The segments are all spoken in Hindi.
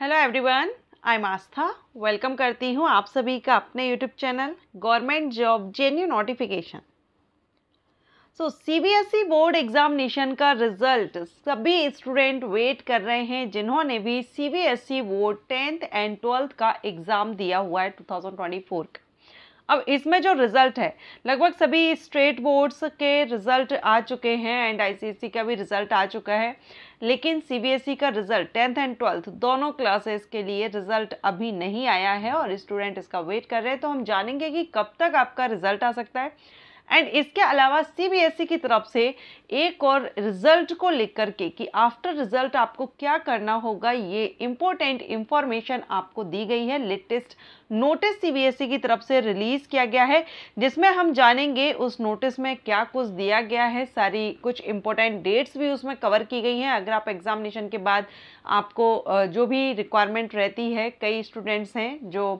hello everyone I am Aastha welcome करती हूँ आप सभी का अपने YouTube channel government job genuine notification so CBSE board examination का रिजल्ट सभी स्टूडेंट वेट कर रहे हैं जिन्होंने भी CBSE board tenth and twelfth का एग्ज़ाम दिया हुआ है 2024 का अब इसमें जो रिज़ल्ट है लगभग सभी स्टेट बोर्ड्स के रिज़ल्ट आ चुके हैं एंड आईसीएससी का भी रिज़ल्ट आ चुका है लेकिन सीबीएसई e का रिजल्ट टेंथ एंड ट्वेल्थ दोनों क्लासेस के लिए रिजल्ट अभी नहीं आया है और स्टूडेंट इसका वेट कर रहे हैं तो हम जानेंगे कि कब तक आपका रिजल्ट आ सकता है एंड इसके अलावा सीबीएसई e की तरफ से एक और रिजल्ट को लेकर के कि आफ्टर रिजल्ट आपको क्या करना होगा ये इम्पोर्टेंट इंफॉर्मेशन आपको दी गई है लेटेस्ट नोटिस सीबीएसई की तरफ से रिलीज़ किया गया है जिसमें हम जानेंगे उस नोटिस में क्या कुछ दिया गया है सारी कुछ इम्पोर्टेंट डेट्स भी उसमें कवर की गई हैं अगर आप एग्ज़ामिनेशन के बाद आपको जो भी रिक्वायरमेंट रहती है कई स्टूडेंट्स हैं जो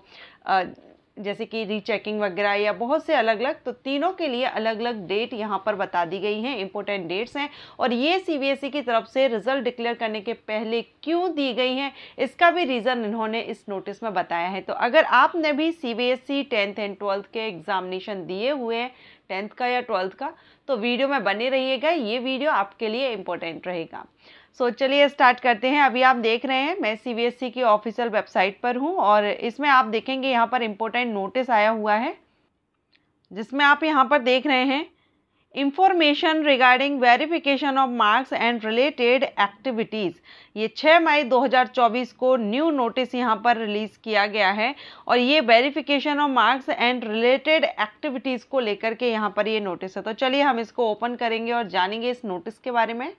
जैसे कि रीचेकिंग वगैरह या बहुत से अलग अलग तो तीनों के लिए अलग अलग डेट यहाँ पर बता दी गई हैं इंपॉर्टेंट डेट्स हैं और ये सीबीएसई e की तरफ से रिजल्ट डिक्लेयर करने के पहले क्यों दी गई हैं इसका भी रीज़न इन्होंने इस नोटिस में बताया है तो अगर आपने भी C B S E tenth and twelfth के एग्जामिनेशन दिए हुए हैं टेंथ का या ट्वेल्थ का तो वीडियो में बने रहिएगा ये वीडियो आपके लिए इम्पोर्टेंट रहेगा सो so, चलिए स्टार्ट करते हैं अभी आप देख रहे हैं मैं सीबीएसई e की ऑफिशियल वेबसाइट पर हूँ और इसमें आप देखेंगे यहाँ पर इम्पोर्टेंट नोटिस आया हुआ है जिसमें आप यहाँ पर देख रहे हैं information regarding verification of marks and related activities ये 6 मई 2024 को न्यू नोटिस यहाँ पर रिलीज़ किया गया है और ये verification of marks and related activities को लेकर के यहाँ पर ये नोटिस है तो चलिए हम इसको ओपन करेंगे और जानेंगे इस नोटिस के बारे में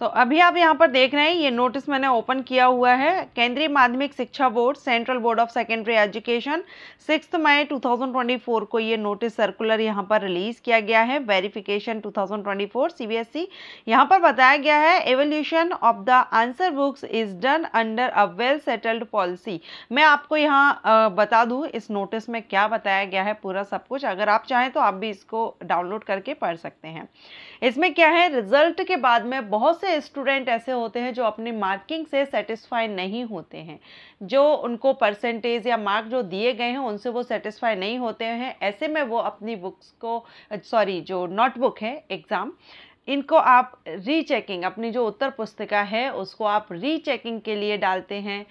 तो अभी आप यहाँ पर देख रहे हैं ये नोटिस मैंने ओपन किया हुआ है केंद्रीय माध्यमिक शिक्षा board Central Board of Secondary Education six मई 2024 को ये नोटिस सर्कुलर यहाँ पर रिलीज़ किया गया है वेरिफिकेशन 2024 ट्वेंटी यहाँ पर बताया गया है evaluation of the answer books is done under a well settled policy मैं आपको यहाँ बता दूँ इस नोटिस में क्या बताया गया है पूरा सब कुछ अगर आप चाहें तो आप भी इसको डाउनलोड करके पढ़ सकते हैं इसमें क्या है रिजल्ट के बाद में बहुत से से स्टूडेंट ऐसे होते हैं जो अपने मार्किंग से सेटिस्फाई नहीं होते हैं जो उनको परसेंटेज या मार्क जो दिए गए हैं उनसे वो सेटिस्फाई नहीं होते हैं ऐसे में वो अपनी बुक्स को सॉरी जो नोटबुक है एग्ज़ाम इनको आप रीचेकिंग अपनी जो उत्तर पुस्तिका है उसको आप रीचेकिंग के लिए डालते हैं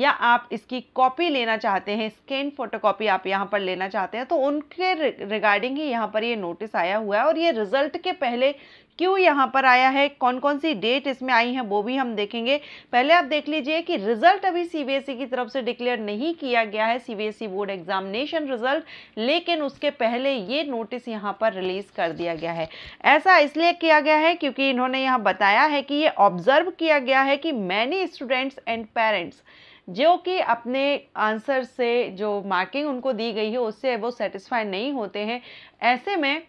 या आप इसकी कॉपी लेना चाहते हैं स्कैन फोटोकॉपी आप यहाँ पर लेना चाहते हैं तो उनके रिगार्डिंग ही यहाँ पर ये यह नोटिस आया हुआ है और ये रिजल्ट के पहले क्यों यहाँ पर आया है कौन कौन सी डेट इसमें आई है वो भी हम देखेंगे पहले आप देख लीजिए कि रिजल्ट अभी सीबीएसई e की तरफ से डिक्लेयर नहीं किया गया है सीबीएसई बोर्ड एग्जामिनेशन रिजल्ट लेकिन उसके पहले ये नोटिस यहाँ पर रिलीज कर दिया गया है ऐसा इसलिए किया गया है क्योंकि इन्होंने यहाँ बताया है कि ये ऑब्जर्व किया गया है कि मैनी स्टूडेंट्स एंड पेरेंट्स जो कि अपने आंसर से जो मार्किंग उनको दी गई है उससे वो सेटिस्फाई नहीं होते हैं ऐसे में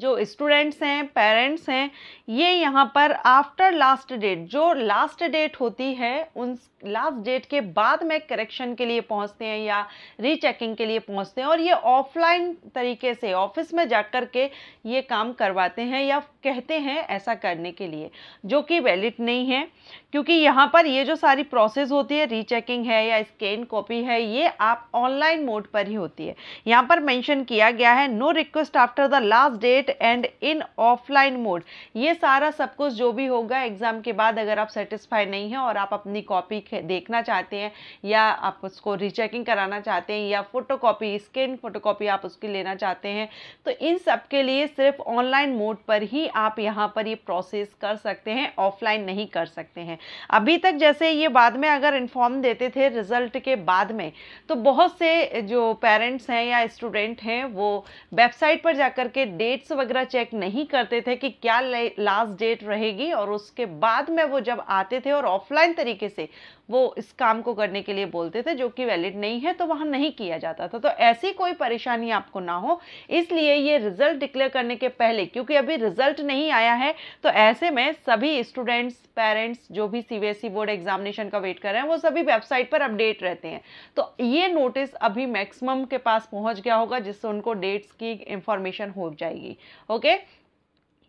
जो स्टूडेंट्स हैं पेरेंट्स हैं ये यहाँ पर आफ्टर लास्ट डेट जो लास्ट डेट होती है उन लास्ट डेट के बाद में करेक्शन के लिए पहुँचते हैं या रीचेकिंग के लिए पहुँचते हैं और ये ऑफलाइन तरीके से ऑफिस में जाकर के ये काम करवाते हैं या कहते हैं ऐसा करने के लिए जो कि वैलिड नहीं है क्योंकि यहाँ पर ये जो सारी प्रोसेस होती है रीचेकिंग है या स्कैन कॉपी है ये आप ऑनलाइन मोड पर ही होती है यहाँ पर मेंशन किया गया है no request after the last date and in offline mode ये सारा सब कुछ जो भी होगा एग्ज़ाम के बाद अगर आप सेटिस्फाई नहीं हैं और आप अपनी कॉपी देखना चाहते हैं या आप उसको रीचेकिंग कराना चाहते हैं या photocopy scan photocopy आप उसकी लेना चाहते हैं तो इन सब के लिए सिर्फ ऑनलाइन मोड पर ही आप यहाँ पर ये प्रोसेस कर सकते हैं ऑफलाइन नहीं कर सकते हैं अभी तक जैसे ये बाद में अगर इन्फॉर्म देते थे रिज़ल्ट के बाद में तो बहुत से जो पेरेंट्स हैं या स्टूडेंट हैं वो वेबसाइट पर जाकर के डेट्स वगैरह चेक नहीं करते थे कि क्या लास्ट डेट रहेगी और उसके बाद में वो जब आते थे और ऑफलाइन तरीके से वो इस काम को करने के लिए बोलते थे जो कि वैलिड नहीं है तो वहाँ नहीं किया जाता था तो ऐसी कोई परेशानी आपको ना हो इसलिए ये रिजल्ट डिक्लेयर करने के पहले क्योंकि अभी रिजल्ट नहीं आया है तो ऐसे में सभी स्टूडेंट्स पेरेंट्स जो भी सीबीएसई बोर्ड एग्जामिनेशन का वेट कर रहे हैं वो सभी वेबसाइट पर अपडेट रहते हैं तो ये नोटिस अभी मैक्सिमम के पास पहुंच गया होगा जिससे उनको डेट्स की इंफॉर्मेशन हो जाएगी ओके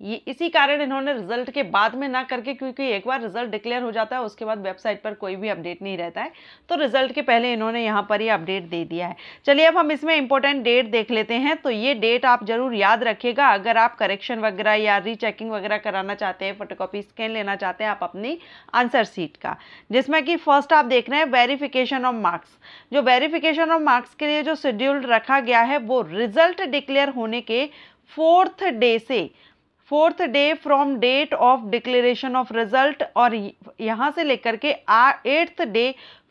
ये इसी कारण इन्होंने रिजल्ट के बाद में ना करके क्योंकि एक बार रिजल्ट डिक्लेयर हो जाता है उसके बाद वेबसाइट पर कोई भी अपडेट नहीं रहता है तो रिजल्ट के पहले इन्होंने यहाँ पर ही अपडेट दे दिया है चलिए अब हम इसमें इंपॉर्टेंट डेट देख लेते हैं तो ये डेट आप जरूर याद रखिएगा अगर आप करेक्शन वगैरह या रीचेकिंग वगैरह कराना चाहते हैं फोटोकॉपी स्कैन लेना चाहते हैं आप अपनी आंसर सीट का जिसमें कि फर्स्ट आप देख रहे हैं वेरिफिकेशन ऑफ मार्क्स जो वेरिफिकेशन ऑफ मार्क्स के लिए जो शेड्यूल रखा गया है वो रिजल्ट डिक्लेयर होने के फोर्थ डे से fourth day from date of declaration of result और यहाँ से लेकर के eighth day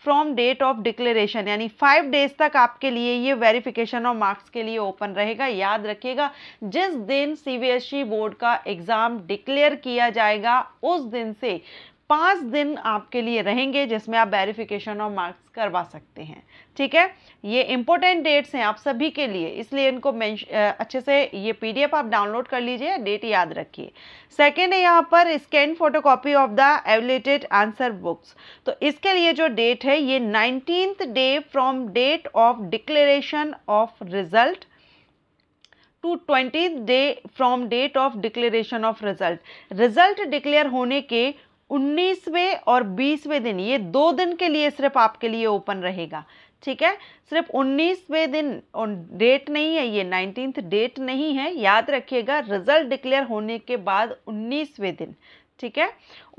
from date of declaration यानी फाइव डेज तक आपके लिए ये वेरिफिकेशन और मार्क्स के लिए ओपन रहेगा याद रखिएगा जिस दिन ई e बोर्ड का एग्ज़ाम डिक्लेयर किया जाएगा उस दिन से पाँच दिन आपके लिए रहेंगे जिसमें आप वेरिफिकेशन और मार्क्स करवा सकते हैं ठीक है ये इंपॉर्टेंट डेट्स हैं आप सभी के लिए इसलिए इनको अच्छे से ये पीडीएफ आप डाउनलोड कर लीजिए डेट याद रखिए सेकेंड है यहाँ पर scan photocopy of the evaluated answer books तो इसके लिए जो डेट है ये nineteenth day from date of declaration of result to twenty day from date of declaration of result result declare होने के उन्नीसवें और बीसवें दिन ये दो दिन के लिए सिर्फ आपके लिए ओपन रहेगा ठीक है सिर्फ उन्नीसवें दिन और डेट नहीं है ये नाइनटीन्थ डेट नहीं है याद रखिएगा रिजल्ट डिक्लेयर होने के बाद उन्नीसवें दिन ठीक है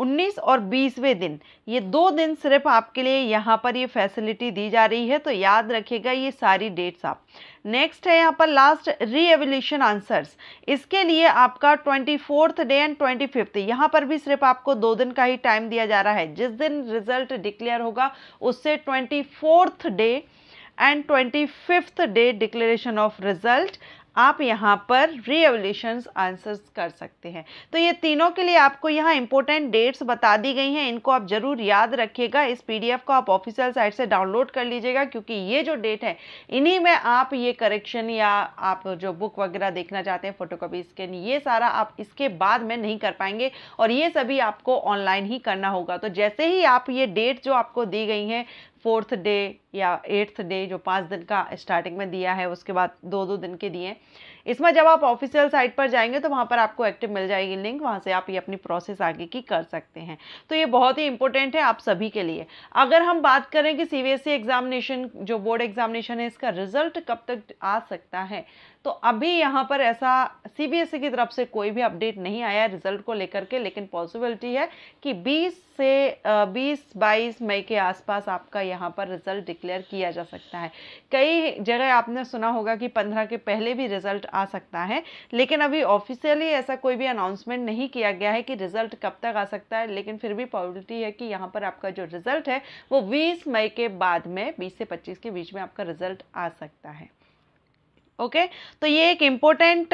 19 और 20वें दिन ये दो दिन सिर्फ आपके लिए यहाँ पर ये फैसिलिटी दी जा रही है तो याद रखिएगा ये सारी डेट्स आप नेक्स्ट है यहाँ पर लास्ट री एवोल्यूशन आंसर्स इसके लिए आपका twenty fourth day and twenty fifth यहाँ पर भी सिर्फ आपको दो दिन का ही टाइम दिया जा रहा है जिस दिन रिजल्ट डिक्लेयर होगा उससे twenty fourth day and twenty fifth day declaration of result आप यहाँ पर रीएवल्यूशन आंसर्स कर सकते हैं तो ये तीनों के लिए आपको यहाँ इंपॉर्टेंट डेट्स बता दी गई हैं इनको आप ज़रूर याद रखिएगा इस पीडीएफ को आप ऑफिशियल साइट से डाउनलोड कर लीजिएगा क्योंकि ये जो डेट है इन्हीं में आप ये करेक्शन या आप जो बुक वगैरह देखना चाहते हैं फोटोकॉपी स्कैन ये सारा आप इसके बाद में नहीं कर पाएंगे और ये सभी आपको ऑनलाइन ही करना होगा तो जैसे ही आप ये डेट जो आपको दी गई हैं फोर्थ डे या एट्थ डे जो पाँच दिन का स्टार्टिंग में दिया है उसके बाद दो दो दिन के दिए इसमें जब आप ऑफिशियल साइट पर जाएंगे तो वहाँ पर आपको एक्टिव मिल जाएगी लिंक वहाँ से आप ये अपनी प्रोसेस आगे की कर सकते हैं तो ये बहुत ही इंपॉर्टेंट है आप सभी के लिए अगर हम बात करें कि सी एग्ज़ामिनेशन e जो बोर्ड एग्जामिनेशन है इसका रिजल्ट कब तक आ सकता है तो अभी यहाँ पर ऐसा सीबीएसई e की तरफ से कोई भी अपडेट नहीं आया रिजल्ट को लेकर के लेकिन पॉसिबिलिटी है कि 20 से 20 बाईस मई के आसपास आपका यहाँ पर रिजल्ट डिक्लेयर किया जा सकता है कई जगह आपने सुना होगा कि 15 के पहले भी रिजल्ट आ सकता है लेकिन अभी ऑफिशियली ऐसा कोई भी अनाउंसमेंट नहीं किया गया है कि रिजल्ट कब तक आ सकता है लेकिन फिर भी पॉसिबिलिटी है कि यहाँ पर आपका जो रिजल्ट है वो बीस मई के बाद में बीस से पच्चीस के बीच में आपका रिजल्ट आ सकता है ओके तो ये एक इम्पोर्टेंट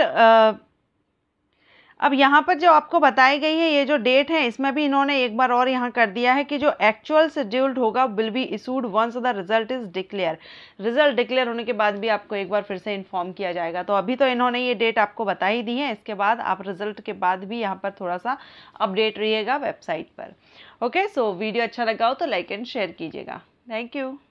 अब यहाँ पर जो आपको बताई गई है ये जो डेट है इसमें भी इन्होंने एक बार और यहाँ कर दिया है कि जो एक्चुअल शेड्यूल्ड होगा will be issued once the result is declare result declare होने के बाद भी आपको एक बार फिर से इन्फॉर्म किया जाएगा तो अभी तो इन्होंने ये डेट आपको बता ही दी है इसके बाद आप रिजल्ट के बाद भी यहाँ पर थोड़ा सा अपडेट रहिएगा वेबसाइट पर ओके सो वीडियो अच्छा लगा हो तो लाइक एंड शेयर कीजिएगा थैंक यू